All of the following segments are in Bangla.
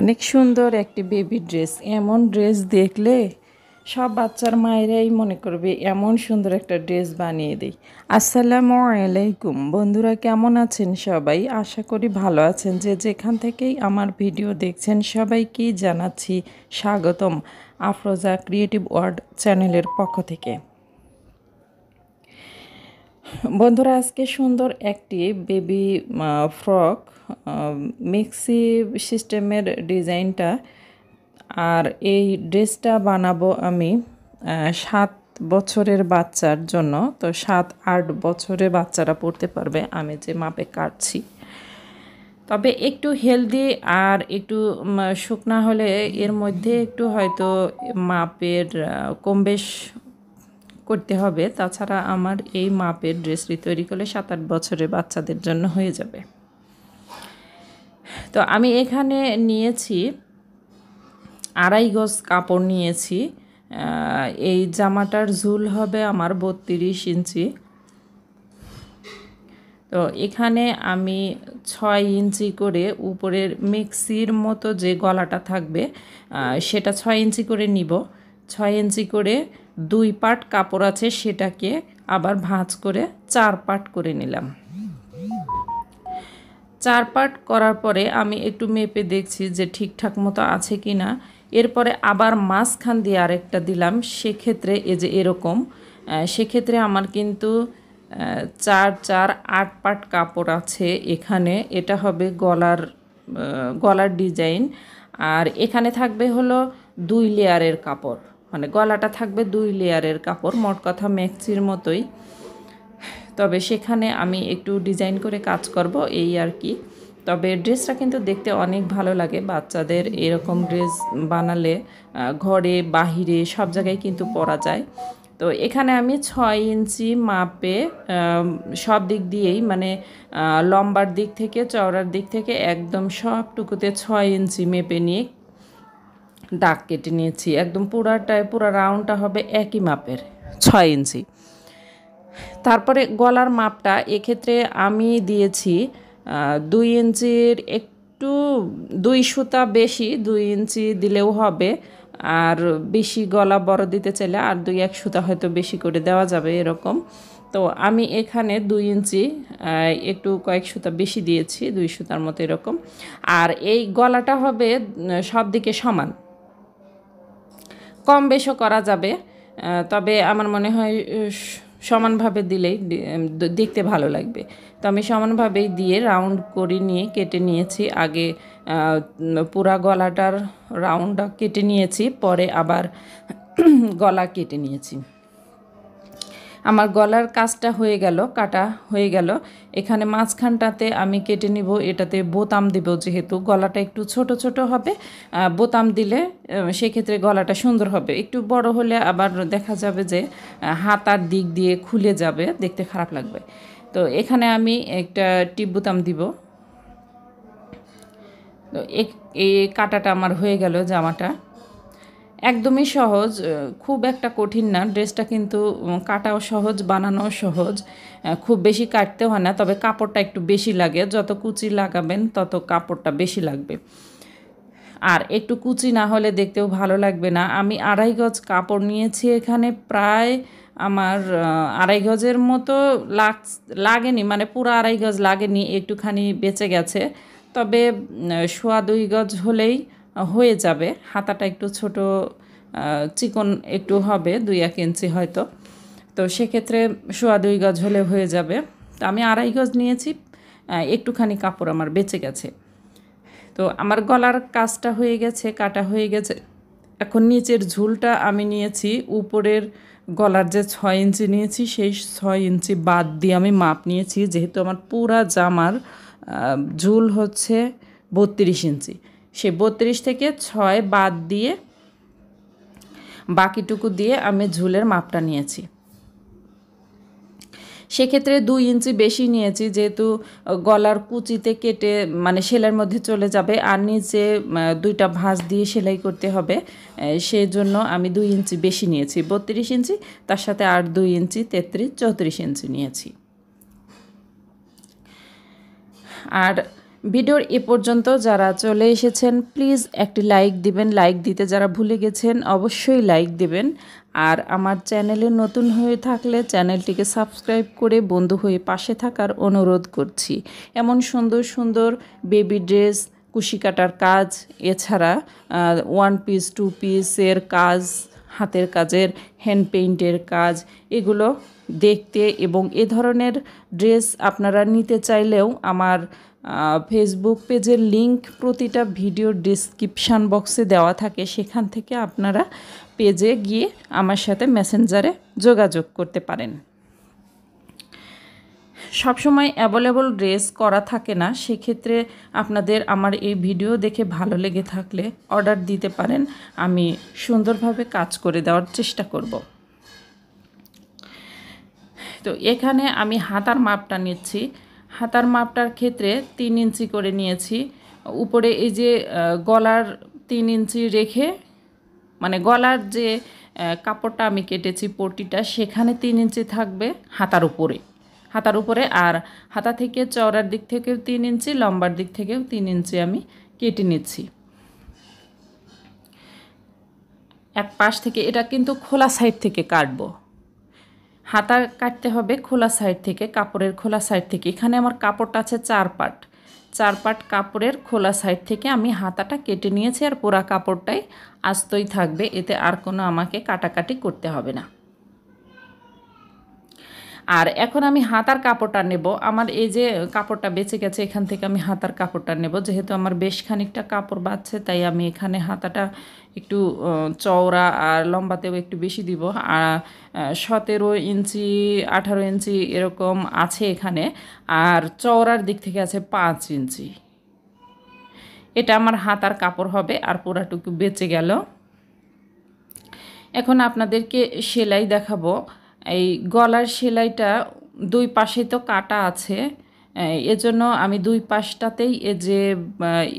অনেক সুন্দর একটি বেবি ড্রেস এমন ড্রেস দেখলে সব বাচ্চার মায়েরাই মনে করবে এমন সুন্দর একটা ড্রেস বানিয়ে দিই আসসালামু আলাইকুম বন্ধুরা কেমন আছেন সবাই আশা করি ভালো আছেন যে যেখান থেকেই আমার ভিডিও দেখছেন সবাইকে জানাচ্ছি স্বাগতম আফরোজা ক্রিয়েটিভ ওয়ার্ড চ্যানেলের পক্ষ থেকে বন্ধুরা আজকে সুন্দর একটি বেবি ফ্রক মিক্সি সিস্টেমের ডিজাইনটা আর এই ড্রেসটা বানাবো আমি সাত বছরের বাচ্চার জন্য তো সাত আট বছরে বাচ্চারা পড়তে পারবে আমি যে মাপে কাটছি তবে একটু হেলদি আর একটু শুকনা হলে এর মধ্যে একটু হয়তো মাপের কম বেশ করতে হবে তাছাড়া আমার এই মাপের ড্রেসটি তৈরি করলে সাত আট বছরের বাচ্চাদের জন্য হয়ে যাবে তো আমি এখানে নিয়েছি আড়াই গজ কাপড় নিয়েছি এই জামাটার ঝুল হবে আমার বত্রিশ ইঞ্চি তো এখানে আমি ছয় ইঞ্চি করে উপরের মিক্সির মতো যে গলাটা থাকবে সেটা ছয় ইঞ্চি করে নিব ছয় ইঞ্চি করে দুই পাট কাপড় আছে সেটাকে আবার ভাঁজ করে চার পাট করে নিলাম চার পার্ট করার পরে আমি একটু মেপে দেখছি যে ঠিকঠাক মতো আছে কি না এরপরে আবার মাঝখান দিয়ে আরেকটা দিলাম সেক্ষেত্রে এ যে এরকম সেক্ষেত্রে আমার কিন্তু চার চার আট পাট কাপড় আছে এখানে এটা হবে গলার গলার ডিজাইন আর এখানে থাকবে হলো দুই লেয়ারের কাপড় মানে গলাটা থাকবে দুই লেয়ারের কাপড় মোট কথা ম্যাক্সির মতোই তবে সেখানে আমি একটু ডিজাইন করে কাজ করব এই আর কি তবে ড্রেসটা কিন্তু দেখতে অনেক ভালো লাগে বাচ্চাদের এরকম ড্রেস বানালে ঘরে বাহিরে সব জায়গায় কিন্তু পরা যায় তো এখানে আমি ছয় ইঞ্চি মাপে সব দিক দিয়েই মানে লম্বার দিক থেকে চওড়ার দিক থেকে একদম সবটুকুতে ছয় ইঞ্চি মেপে নিয়ে দাগ কেটে নিয়েছি একদম পুরাটায় পুরা রাউন্ডটা হবে একই মাপের ছয় ইঞ্চি তারপরে গলার মাপটা এক্ষেত্রে আমি দিয়েছি দুই ইঞ্চির একটু দুই সুতা বেশি দুই ইঞ্চি দিলেও হবে আর বেশি গলা বড় দিতে চাইলে আর দুই এক সুতা হয়তো বেশি করে দেওয়া যাবে এরকম তো আমি এখানে দুই ইঞ্চি একটু কয়েক সুতা বেশি দিয়েছি দুই সুতার মতো এরকম আর এই গলাটা হবে সব দিকে সমান কম বেশও করা যাবে তবে আমার মনে হয় সমানভাবে দিলেই দেখতে ভালো লাগবে তো আমি সমানভাবেই দিয়ে রাউন্ড করে নিয়ে কেটে নিয়েছি আগে পুরা গলাটার রাউন্ডটা কেটে নিয়েছি পরে আবার গলা কেটে নিয়েছি আমার গলার কাজটা হয়ে গেল কাটা হয়ে গেল এখানে মাঝখানটাতে আমি কেটে নিব এটাতে বোতাম দেব যেহেতু গলাটা একটু ছোট ছোট হবে বোতাম দিলে সেক্ষেত্রে গলাটা সুন্দর হবে একটু বড় হলে আবার দেখা যাবে যে হাতার দিক দিয়ে খুলে যাবে দেখতে খারাপ লাগবে তো এখানে আমি একটা টিপ বোতাম দিব তো এই কাটাটা আমার হয়ে গেল জামাটা একদমই সহজ খুব একটা কঠিন না ড্রেসটা কিন্তু কাটাও সহজ বানানোও সহজ খুব বেশি কাটতে হয় না তবে কাপড়টা একটু বেশি লাগে যত কুচি লাগাবেন তত কাপড়টা বেশি লাগবে আর একটু কুচি না হলে দেখতেও ভালো লাগবে না আমি আড়াই গজ কাপড় নিয়েছি এখানে প্রায় আমার আড়াই গজের মতো লাগ লাগেনি মানে পুরো আড়াই গজ লাগেনি একটুখানি বেঁচে গেছে তবে সোয়া দুই গজ হলেই হয়ে যাবে হাতাটা একটু ছোট চিকন একটু হবে দুই এক ইঞ্চি হয়তো তো সেক্ষেত্রে সোয়া দুই গজ হলে হয়ে যাবে তো আমি আড়াই গজ নিয়েছি একটুখানি কাপড় আমার বেঁচে গেছে তো আমার গলার কাজটা হয়ে গেছে কাটা হয়ে গেছে এখন নিচের ঝুলটা আমি নিয়েছি উপরের গলার যে ছয় ইঞ্চি নিয়েছি সেই ছয় ইঞ্চি বাদ দিয়ে আমি মাপ নিয়েছি যেহেতু আমার পুরা জামার ঝুল হচ্ছে বত্রিশ ইঞ্চি সে বত্রিশ থেকে ছয় বাদ দিয়ে বাকিটুকু দিয়ে আমি ঝুলের মাপটা নিয়েছি সেক্ষেত্রে দুই ইঞ্চি বেশি নিয়েছি যেহেতু গলার কুচিতে কেটে মানে সেলাইয়ের মধ্যে চলে যাবে আর নিচে দুইটা ভাঁজ দিয়ে সেলাই করতে হবে সেই জন্য আমি দুই ইঞ্চি বেশি নিয়েছি বত্রিশ ইঞ্চি তার সাথে আর দুই ইঞ্চি তেত্রিশ চৌত্রিশ ইঞ্চি নিয়েছি আর ভিডিওর এ পর্যন্ত যারা চলে এসেছেন প্লিজ একটি লাইক দিবেন লাইক দিতে যারা ভুলে গেছেন অবশ্যই লাইক দেবেন আর আমার চ্যানেলে নতুন হয়ে থাকলে চ্যানেলটিকে সাবস্ক্রাইব করে বন্ধু হয়ে পাশে থাকার অনুরোধ করছি এমন সুন্দর সুন্দর বেবি ড্রেস কুশি কাটার কাজ এছাড়া ওয়ান পিস টু পিসের কাজ হাতের কাজের হ্যান্ড পেইন্টের কাজ এগুলো দেখতে এবং এ ধরনের ড্রেস আপনারা নিতে চাইলেও আমার ফেসবুক পেজের লিংক প্রতিটা ভিডিও ডিসক্রিপশান বক্সে দেওয়া থাকে সেখান থেকে আপনারা পেজে গিয়ে আমার সাথে মেসেঞ্জারে যোগাযোগ করতে পারেন সবসময় অ্যাভেলেবল ড্রেস করা থাকে না সেক্ষেত্রে আপনাদের আমার এই ভিডিও দেখে ভালো লেগে থাকলে অর্ডার দিতে পারেন আমি সুন্দরভাবে কাজ করে দেওয়ার চেষ্টা করব তো এখানে আমি হাতার মাপটা নিচ্ছি হাতার মাপটার ক্ষেত্রে তিন ইঞ্চি করে নিয়েছি উপরে এই যে গলার তিন ইঞ্চি রেখে মানে গলার যে কাপড়টা আমি কেটেছি পটিটা সেখানে তিন ইঞ্চি থাকবে হাতার উপরে হাতার উপরে আর হাতা থেকে চওড়ার দিক থেকেও তিন ইঞ্চি লম্বার দিক থেকেও তিন ইঞ্চি আমি কেটে নিচ্ছি এক পাশ থেকে এটা কিন্তু খোলা সাইড থেকে কাটবো হাতা কাটতে হবে খোলা সাইড থেকে কাপড়ের খোলা সাইড থেকে এখানে আমার কাপড়টা আছে চার পাট চার পার্ট কাপড়ের খোলা সাইড থেকে আমি হাতাটা কেটে নিয়েছি আর পোড়া কাপড়টাই আস্তই থাকবে এতে আর কোনো আমাকে কাটাকাটি করতে হবে না আর এখন আমি হাতার কাপড়টা নেব আমার এই যে কাপড়টা বেঁচে গেছে এখান থেকে আমি হাতার কাপড়টা নেব যেহেতু আমার বেশ খানিকটা কাপড় বাঁচছে তাই আমি এখানে হাতাটা একটু চওড়া আর লম্বাতেও একটু বেশি দিব আর সতেরো ইঞ্চি আঠারো ইঞ্চি এরকম আছে এখানে আর চওড়ার দিক থেকে আছে পাঁচ ইঞ্চি এটা আমার হাতার কাপড় হবে আর পোড়াটুকু বেঁচে গেল এখন আপনাদেরকে সেলাই দেখাবো এই গলার সেলাইটা দুই পাশে তো কাটা আছে এজন্য আমি দুই পাশটাতেই এ যে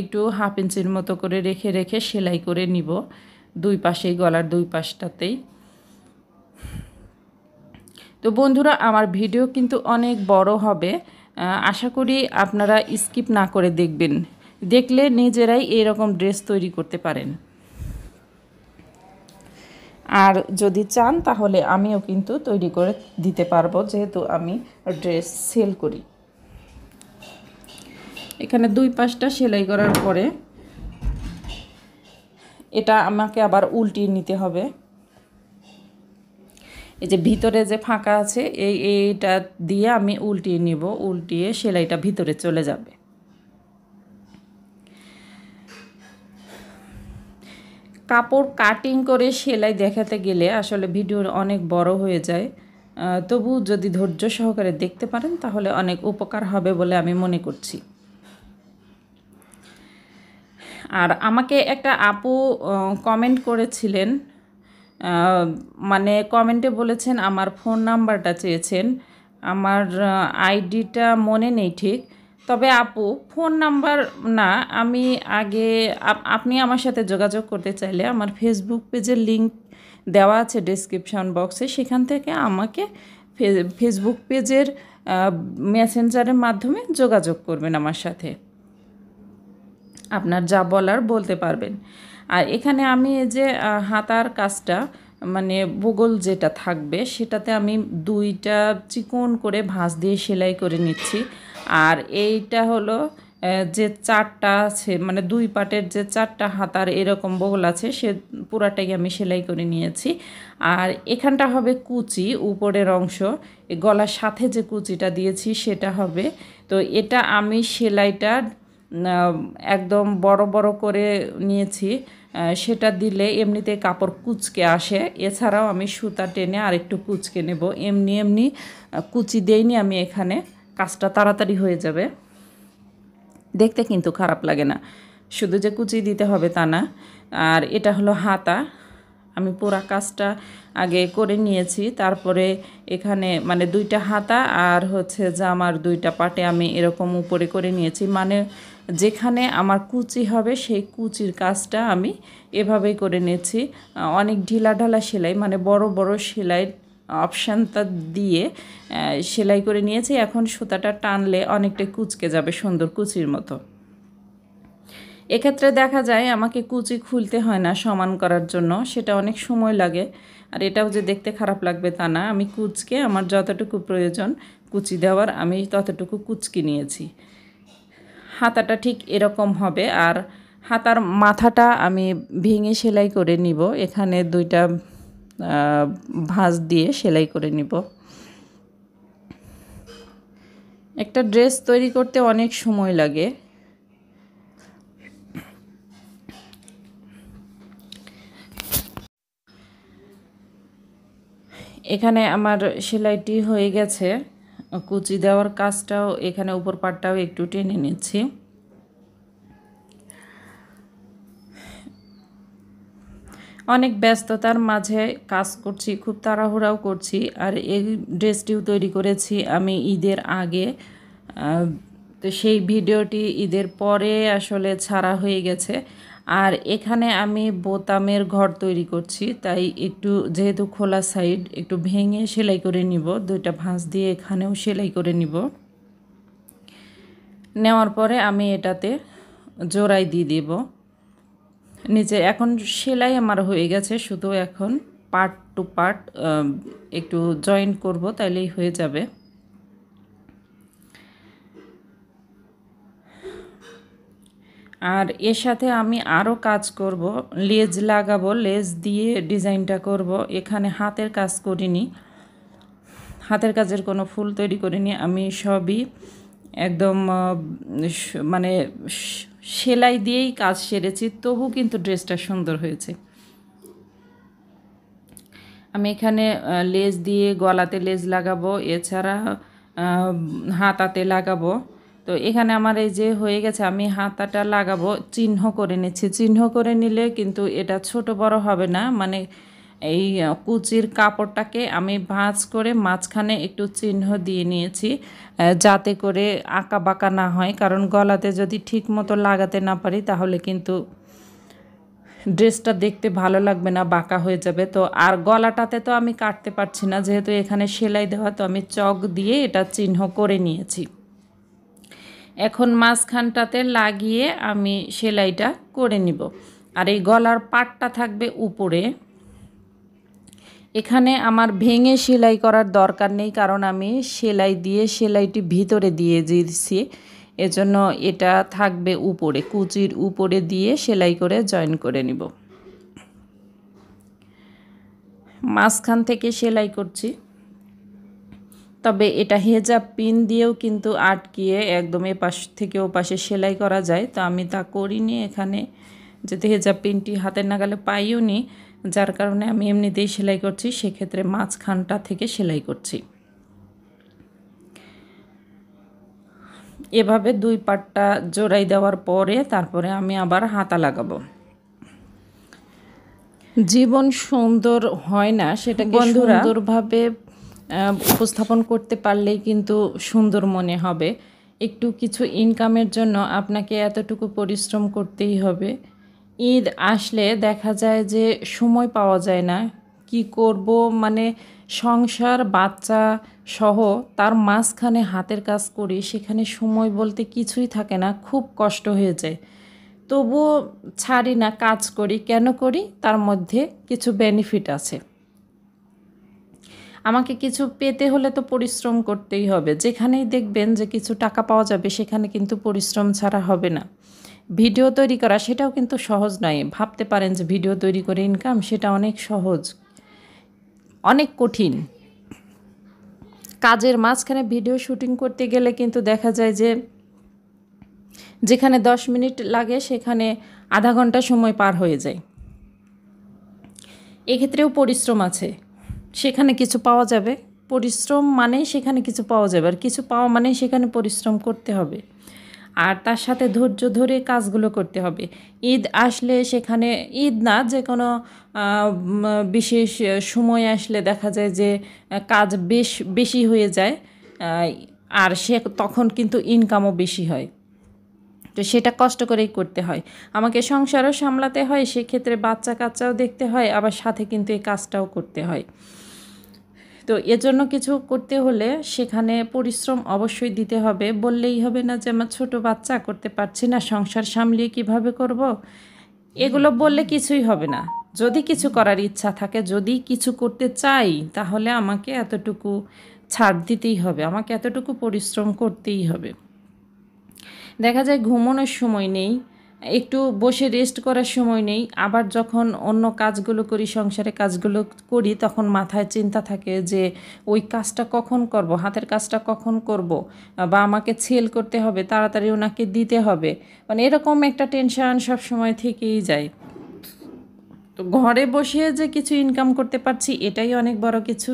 একটু হাফ ইঞ্চির মতো করে রেখে রেখে সেলাই করে নিব দুই পাশেই গলার দুই পাশটাতেই তো বন্ধুরা আমার ভিডিও কিন্তু অনেক বড় হবে আশা করি আপনারা স্কিপ না করে দেখবেন দেখলে নিজেরাই এরকম ড্রেস তৈরি করতে পারেন আর যদি চান তাহলে আমিও কিন্তু তৈরি করে দিতে পারবো যেহেতু আমি ড্রেস সেল করি এখানে দুই পাশটা সেলাই করার পরে এটা আমাকে আবার উল্টিয়ে নিতে হবে এই যে ভিতরে যে ফাঁকা আছে এই এইটা দিয়ে আমি উল্টিয়ে নিব উল্টিয়ে সেলাইটা ভিতরে চলে যাবে কাপড় কাটিং করে সেলাই দেখাতে গেলে আসলে ভিডিও অনেক বড় হয়ে যায় তবু যদি ধৈর্য সহকারে দেখতে পারেন তাহলে অনেক উপকার হবে বলে আমি মনে করছি আর আমাকে একটা আপু কমেন্ট করেছিলেন মানে কমেন্টে বলেছেন আমার ফোন নাম্বারটা চেয়েছেন আমার আইডিটা মনে নেই ঠিক তবে আপু ফোন নাম্বার না আমি আগে আপনি আমার সাথে যোগাযোগ করতে চাইলে আমার ফেসবুক পেজের লিঙ্ক দেওয়া আছে ডিসক্রিপশান বক্সে সেখান থেকে আমাকে ফেসবুক পেজের মেসেঞ্জারের মাধ্যমে যোগাযোগ করবেন আমার সাথে আপনার যা বলার বলতে পারবেন আর এখানে আমি এই যে হাতার কাজটা মানে বগল যেটা থাকবে সেটাতে আমি দুইটা চিকন করে ভাঁজ দিয়ে সেলাই করে নিচ্ছি আর এইটা হলো যে চারটা আছে মানে দুই পাটের যে চারটা হাতার এরকম বহল আছে সে পুরাটাই আমি সেলাই করে নিয়েছি আর এখানটা হবে কুচি উপরের অংশ গলার সাথে যে কুচিটা দিয়েছি সেটা হবে তো এটা আমি সেলাইটা একদম বড় বড় করে নিয়েছি সেটা দিলে এমনিতে কাপড় কুচকে আসে এছাড়াও আমি সুতা টেনে আরেকটু কুচকে নেব এমনি এমনি কুচি দেইনি আমি এখানে কাজটা তাড়াতাড়ি হয়ে যাবে দেখতে কিন্তু খারাপ লাগে না শুধু যে কুচি দিতে হবে তা না আর এটা হলো হাতা আমি পোড়া কাজটা আগে করে নিয়েছি তারপরে এখানে মানে দুইটা হাতা আর হচ্ছে জামার দুইটা পাটে আমি এরকম উপরে করে নিয়েছি মানে যেখানে আমার কুচি হবে সেই কুচির কাজটা আমি এভাবেই করে নিয়েছি অনেক ঢিলা ঢালা সেলাই মানে বড় বড় সেলাই অপশানটা দিয়ে সেলাই করে নিয়েছি এখন সুতাটা টানলে অনেকটা কুচকে যাবে সুন্দর কুচির মতো এক্ষেত্রে দেখা যায় আমাকে কুচি খুলতে হয় না সমান করার জন্য সেটা অনেক সময় লাগে আর এটাও যে দেখতে খারাপ লাগবে তা না আমি কুচকে আমার যতটুকু প্রয়োজন কুচি দেওয়ার আমি ততটুকু কুচকি নিয়েছি হাতাটা ঠিক এরকম হবে আর হাতার মাথাটা আমি ভেঙে সেলাই করে নিব এখানে দুইটা ভাঁজ দিয়ে সেলাই করে নিব একটা ড্রেস তৈরি করতে অনেক সময় লাগে এখানে আমার সেলাইটি হয়ে গেছে কুচি দেওয়ার কাজটাও এখানে উপর পাটটাও একটু টেনে নিচ্ছি অনেক ব্যস্ততার মাঝে কাজ করছি খুব তাড়াহুড়াও করছি আর এই ড্রেসটিও তৈরি করেছি আমি ঈদের আগে তো সেই ভিডিওটি ঈদের পরে আসলে ছাড়া হয়ে গেছে আর এখানে আমি বোতামের ঘর তৈরি করছি তাই একটু যেহেতু খোলা সাইড একটু ভেঙে সেলাই করে নিব দুইটা ভাঁজ দিয়ে এখানেও সেলাই করে নিব নেওয়ার পরে আমি এটাতে জোড়াই দিয়ে দেবো নিচে এখন সেলাই আমার হয়ে গেছে শুধু এখন পার্ট টু পার্ট একটু জয়েন করব তাইলেই হয়ে যাবে আর এর সাথে আমি আরও কাজ করব লেজ লাগাবো লেজ দিয়ে ডিজাইনটা করব এখানে হাতের কাজ করিনি হাতের কাজের কোনো ফুল তৈরি করিনি আমি সবই একদম মানে সেলাই দিয়েই কাজ সেরেছি তবু কিন্তু ড্রেসটা সুন্দর হয়েছে আমি এখানে লেজ দিয়ে গলাতে লেজ লাগাবো এছাড়া হাতাতে লাগাবো তো এখানে আমার এই যে হয়ে গেছে আমি হাতাটা লাগাবো চিহ্ন করে নিচ্ছি চিহ্ন করে নিলে কিন্তু এটা ছোট বড় হবে না মানে এই কুচির কাপড়টাকে আমি ভাঁজ করে মাঝখানে একটু চিহ্ন দিয়ে নিয়েছি যাতে করে আঁকা বাঁকা না হয় কারণ গলাতে যদি ঠিক মতো লাগাতে না পারি তাহলে কিন্তু ড্রেসটা দেখতে ভালো লাগবে না বাঁকা হয়ে যাবে তো আর গলাটাতে তো আমি কাটতে পারছি না যেহেতু এখানে সেলাই দেওয়া তো আমি চক দিয়ে এটা চিহ্ন করে নিয়েছি এখন মাঝখানটাতে লাগিয়ে আমি সেলাইটা করে নিব আর এই গলার পাটটা থাকবে উপরে এখানে আমার ভেঙে সেলাই করার দরকার নেই কারণ আমি সেলাই দিয়ে সেলাইটি ভিতরে দিয়ে দিয়েছি এজন্য এটা থাকবে উপরে কুচির উপরে দিয়ে সেলাই করে জয়েন করে নিব মাঝখান থেকে সেলাই করছি তবে এটা হেজাব পিন দিয়েও কিন্তু আটকিয়ে একদম এপাশ থেকে ওপাশে সেলাই করা যায় তো আমি তা করিনি এখানে যেতে হেজা পিনটি হাতের নাগালে পাইও নি যার কারণে আমি এমনিতেই সেলাই করছি সেক্ষেত্রে মাঝখানটা থেকে সেলাই করছি এভাবে দুই পাটটা জোড়াই দেওয়ার পরে তারপরে আমি আবার হাতা লাগাবো জীবন সুন্দর হয় না সেটাকে সুন্দরভাবে উপস্থাপন করতে পারলেই কিন্তু সুন্দর মনে হবে একটু কিছু ইনকামের জন্য আপনাকে এতটুকু পরিশ্রম করতেই হবে ঈদ আসলে দেখা যায় যে সময় পাওয়া যায় না কি করব মানে সংসার বাচ্চা সহ তার মাঝখানে হাতের কাজ করি সেখানে সময় বলতে কিছুই থাকে না খুব কষ্ট হয়ে যায় তবুও ছাড়ি না কাজ করি কেন করি তার মধ্যে কিছু বেনিফিট আছে আমাকে কিছু পেতে হলে তো পরিশ্রম করতেই হবে যেখানেই দেখবেন যে কিছু টাকা পাওয়া যাবে সেখানে কিন্তু পরিশ্রম ছাড়া হবে না ভিডিও তৈরি করা সেটাও কিন্তু সহজ নয় ভাবতে পারেন যে ভিডিও তৈরি করে ইনকাম সেটা অনেক সহজ অনেক কঠিন কাজের মাঝখানে ভিডিও শুটিং করতে গেলে কিন্তু দেখা যায় যে যেখানে দশ মিনিট লাগে সেখানে আধা ঘন্টা সময় পার হয়ে যায় এক্ষেত্রেও পরিশ্রম আছে সেখানে কিছু পাওয়া যাবে পরিশ্রম মানে সেখানে কিছু পাওয়া যাবে আর কিছু পাওয়া মানে সেখানে পরিশ্রম করতে হবে আর তার সাথে ধৈর্য ধরে কাজগুলো করতে হবে ঈদ আসলে সেখানে ঈদ না যে কোনো বিশেষ সময় আসলে দেখা যায় যে কাজ বেশ বেশি হয়ে যায় আর সে তখন কিন্তু ইনকামও বেশি হয় তো সেটা কষ্ট করেই করতে হয় আমাকে সংসারও সামলাতে হয় সেক্ষেত্রে বাচ্চা কাচ্চাও দেখতে হয় আবার সাথে কিন্তু এই কাজটাও করতে হয় তো এজন্য কিছু করতে হলে সেখানে পরিশ্রম অবশ্যই দিতে হবে বললেই হবে না যে আমার ছোট বাচ্চা করতে পারছি না সংসার সামলিয়ে কিভাবে করব। এগুলো বললে কিছুই হবে না যদি কিছু করার ইচ্ছা থাকে যদি কিছু করতে চাই তাহলে আমাকে এতটুকু ছাড় দিতেই হবে আমাকে এতটুকু পরিশ্রম করতেই হবে দেখা যায় ঘুমানোর সময় নেই একটু বসে রেস্ট করার সময় নেই আবার যখন অন্য কাজগুলো করি সংসারে কাজগুলো করি তখন মাথায় চিন্তা থাকে যে ওই কাজটা কখন করব হাতের কাজটা কখন করব বা আমাকে ছেল করতে হবে তাড়াতাড়ি ওনাকে দিতে হবে মানে এরকম একটা টেনশান সব সময় থেকেই যায় তো ঘরে বসে যে কিছু ইনকাম করতে পারছি এটাই অনেক বড় কিছু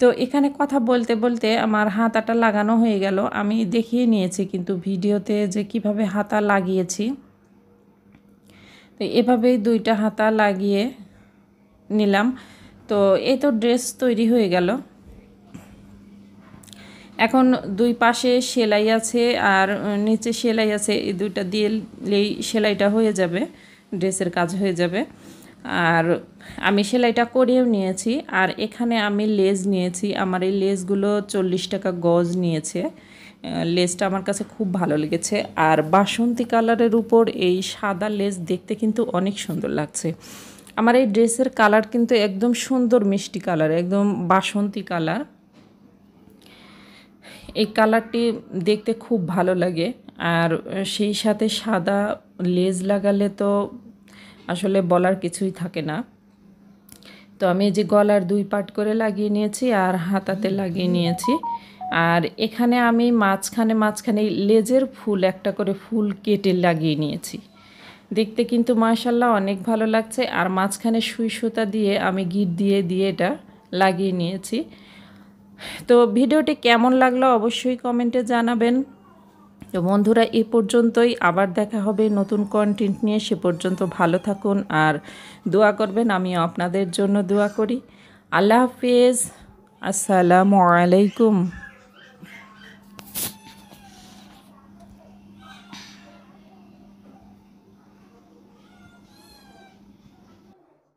তো এখানে কথা বলতে বলতে আমার হাতাটা লাগানো হয়ে গেল আমি দেখিয়ে নিয়েছি কিন্তু ভিডিওতে যে কিভাবে হাতা লাগিয়েছি তো এভাবেই দুইটা হাতা লাগিয়ে নিলাম তো এই তো ড্রেস তৈরি হয়ে গেল এখন দুই পাশে সেলাই আছে আর নিচে সেলাই আছে এই দুইটা দিলেই সেলাইটা হয়ে যাবে ড্রেসের কাজ হয়ে যাবে আর আমি সেলাইটা করেও নিয়েছি আর এখানে আমি লেজ নিয়েছি আমার এই লেজগুলো চল্লিশ টাকা গজ নিয়েছে লেজটা আমার কাছে খুব ভালো লেগেছে আর বাসন্তী কালারের উপর এই সাদা লেজ দেখতে কিন্তু অনেক সুন্দর লাগছে আমার এই ড্রেসের কালার কিন্তু একদম সুন্দর মিষ্টি কালার একদম বাসন্তী কালার এই কালারটি দেখতে খুব ভালো লাগে আর সেই সাথে সাদা লেজ লাগালে তো আসলে বলার কিছুই থাকে না তো আমি যে গলার দুই পাট করে লাগিয়ে নিয়েছি আর হাতাতে লাগিয়ে নিয়েছি আর এখানে আমি মাঝখানে মাঝখানে লেজের ফুল একটা করে ফুল কেটে লাগিয়ে নিয়েছি দেখতে কিন্তু মার্শাল্লাহ অনেক ভালো লাগছে আর মাঝখানে সুই সুতা দিয়ে আমি গিট দিয়ে দিয়ে এটা লাগিয়ে নিয়েছি তো ভিডিওটি কেমন লাগলো অবশ্যই কমেন্টে জানাবেন তো বন্ধুরা এ পর্যন্তই আবার দেখা হবে নতুন কন্টেন্ট নিয়ে সে পর্যন্ত ভালো থাকুন আর দোয়া করবেন আমি আপনাদের জন্য দোয়া করি আল্লাহ হাফেজ আসসালামু আলাইকুম